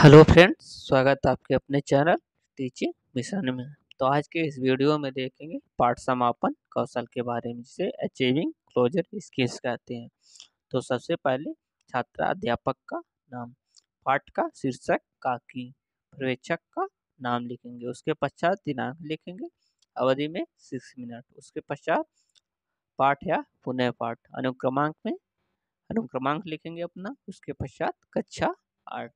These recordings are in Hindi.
हेलो फ्रेंड्स स्वागत है आपके अपने चैनल टीचिंग मिशन में तो आज के इस वीडियो में देखेंगे पाठ समापन कौशल के बारे में जिसे अचीविंग क्लोजर स्किल्स कहते हैं तो सबसे पहले छात्र अध्यापक का नाम पाठ का शीर्षक काकी पर्यवेक्षक का नाम लिखेंगे उसके पश्चात दिनांक लिखेंगे अवधि में सिक्स मिनट उसके पश्चात पाठ या पुनः पाठ अनुक्रमांक में अनुक्रमांक लिखेंगे अपना उसके पश्चात कक्षा आठ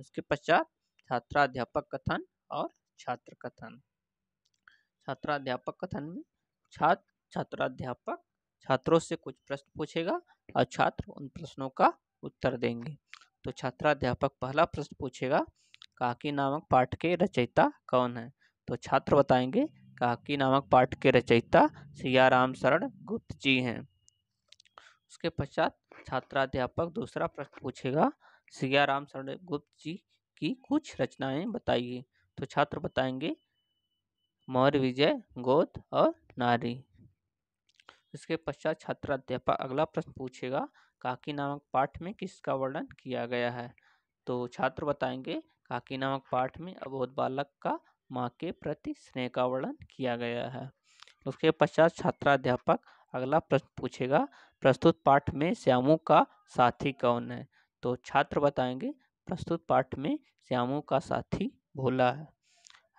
उसके पश्चात छात्राध्यापक कथन और छात्र कथन छात्राध्यापक कथन में छात्र छात्राध्यापक छात्रों से कुछ प्रश्न पूछेगा और छात्र उन प्रश्नों का उत्तर देंगे तो छात्राध्यापक पहला प्रश्न पूछेगा काकी नामक पाठ के रचयिता कौन है तो छात्र बताएंगे काकी नामक पाठ के रचयिता सियाराम शरण गुप्त जी हैं उसके पश्चात छात्राध्यापक दूसरा प्रश्न पूछेगा राम शरण गुप्त जी की कुछ रचनाएं बताइए तो छात्र बताएंगे मौर्य विजय गोद और नारी इसके पश्चात छात्र अध्यापक अगला प्रश्न पूछेगा काकी नामक पाठ में किसका वर्णन किया गया है तो छात्र बताएंगे काकी नामक पाठ में अबोध बालक का माँ के प्रति स्नेह का वर्णन किया गया है उसके पश्चात छात्राध्यापक अगला प्रश्न पूछेगा प्रस्तुत पाठ में श्यामू का साथी कौन है तो छात्र बताएंगे प्रस्तुत पाठ में श्यामू का साथी भोला है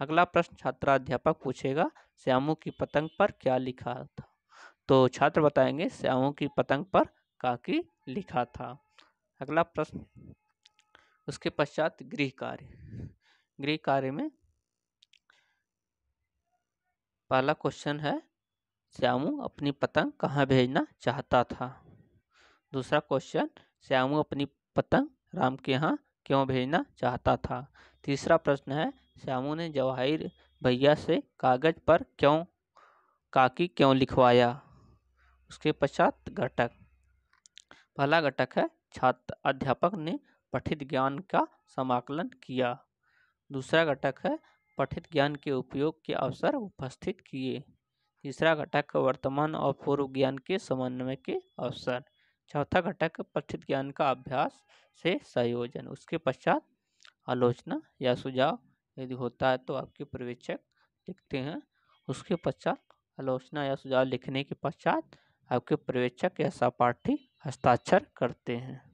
अगला प्रश्न छात्राध्यापक पूछेगा श्यामू की पतंग पर क्या लिखा था तो छात्र बताएंगे श्यामू की पतंग पर काकी लिखा था अगला प्रश्न उसके पश्चात गृह कार्य गृह कार्य में पहला क्वेश्चन है श्यामू अपनी पतंग कहाँ भेजना चाहता था दूसरा क्वेश्चन श्यामू अपनी पतंग राम के यहाँ क्यों भेजना चाहता था तीसरा प्रश्न है श्यामू ने जवाहिर भैया से कागज पर क्यों काकी क्यों लिखवाया उसके पश्चात घटक पहला घटक है छात्र अध्यापक ने पठित ज्ञान का समाकलन किया दूसरा घटक है पठित ज्ञान के उपयोग के अवसर उपस्थित किए तीसरा घटक वर्तमान और पूर्व ज्ञान के समन्वय के अवसर चौथा घटक प्रथित ज्ञान का अभ्यास से संयोजन उसके पश्चात आलोचना या सुझाव यदि होता है तो आपके पर्यवेक्षक लिखते हैं उसके पश्चात आलोचना या सुझाव लिखने के पश्चात आपके पर्यवेक्षक या सहपाठी हस्ताक्षर करते हैं